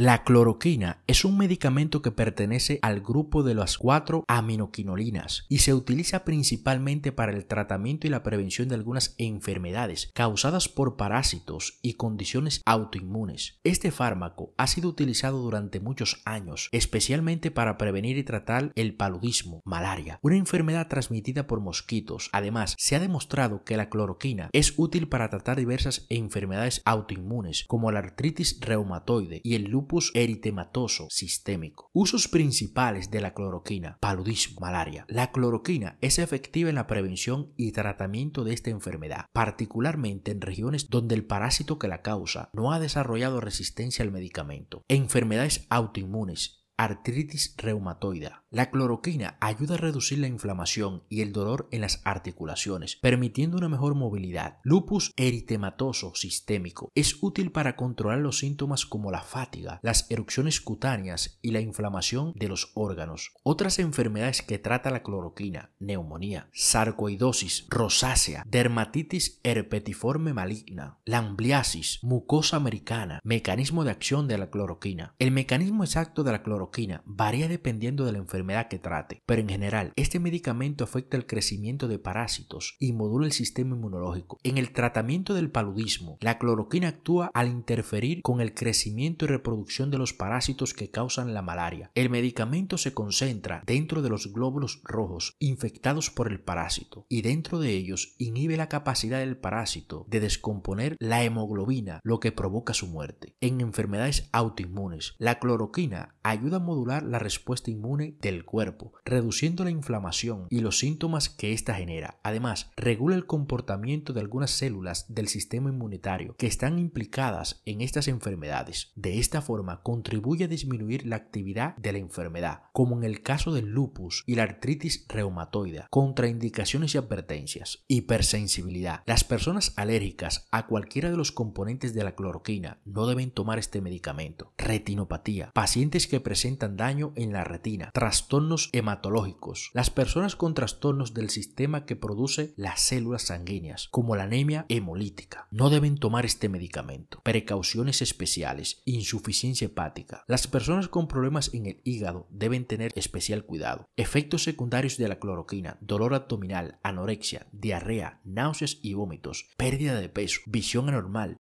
La cloroquina es un medicamento que pertenece al grupo de las cuatro aminoquinolinas y se utiliza principalmente para el tratamiento y la prevención de algunas enfermedades causadas por parásitos y condiciones autoinmunes. Este fármaco ha sido utilizado durante muchos años, especialmente para prevenir y tratar el paludismo, malaria, una enfermedad transmitida por mosquitos. Además, se ha demostrado que la cloroquina es útil para tratar diversas enfermedades autoinmunes como la artritis reumatoide y el lupus eritematoso sistémico. Usos principales de la cloroquina, paludismo, malaria. La cloroquina es efectiva en la prevención y tratamiento de esta enfermedad, particularmente en regiones donde el parásito que la causa no ha desarrollado resistencia al medicamento. Enfermedades autoinmunes, artritis reumatoida, la cloroquina ayuda a reducir la inflamación y el dolor en las articulaciones, permitiendo una mejor movilidad. Lupus eritematoso sistémico es útil para controlar los síntomas como la fatiga, las erupciones cutáneas y la inflamación de los órganos. Otras enfermedades que trata la cloroquina, neumonía, sarcoidosis, rosácea, dermatitis herpetiforme maligna, lambliasis, mucosa americana, mecanismo de acción de la cloroquina. El mecanismo exacto de la cloroquina varía dependiendo de la enfermedad enfermedad que trate. Pero en general, este medicamento afecta el crecimiento de parásitos y modula el sistema inmunológico. En el tratamiento del paludismo, la cloroquina actúa al interferir con el crecimiento y reproducción de los parásitos que causan la malaria. El medicamento se concentra dentro de los glóbulos rojos infectados por el parásito y dentro de ellos inhibe la capacidad del parásito de descomponer la hemoglobina, lo que provoca su muerte. En enfermedades autoinmunes, la cloroquina ayuda a modular la respuesta inmune del cuerpo, reduciendo la inflamación y los síntomas que ésta genera. Además, regula el comportamiento de algunas células del sistema inmunitario que están implicadas en estas enfermedades. De esta forma, contribuye a disminuir la actividad de la enfermedad, como en el caso del lupus y la artritis reumatoida, contraindicaciones y advertencias. Hipersensibilidad. Las personas alérgicas a cualquiera de los componentes de la cloroquina no deben tomar este medicamento. Retinopatía. Pacientes que presentan daño en la retina, trastornos hematológicos, las personas con trastornos del sistema que produce las células sanguíneas, como la anemia hemolítica, no deben tomar este medicamento. Precauciones especiales, insuficiencia hepática. Las personas con problemas en el hígado deben tener especial cuidado. Efectos secundarios de la cloroquina, dolor abdominal, anorexia, diarrea, náuseas y vómitos, pérdida de peso, visión anormal,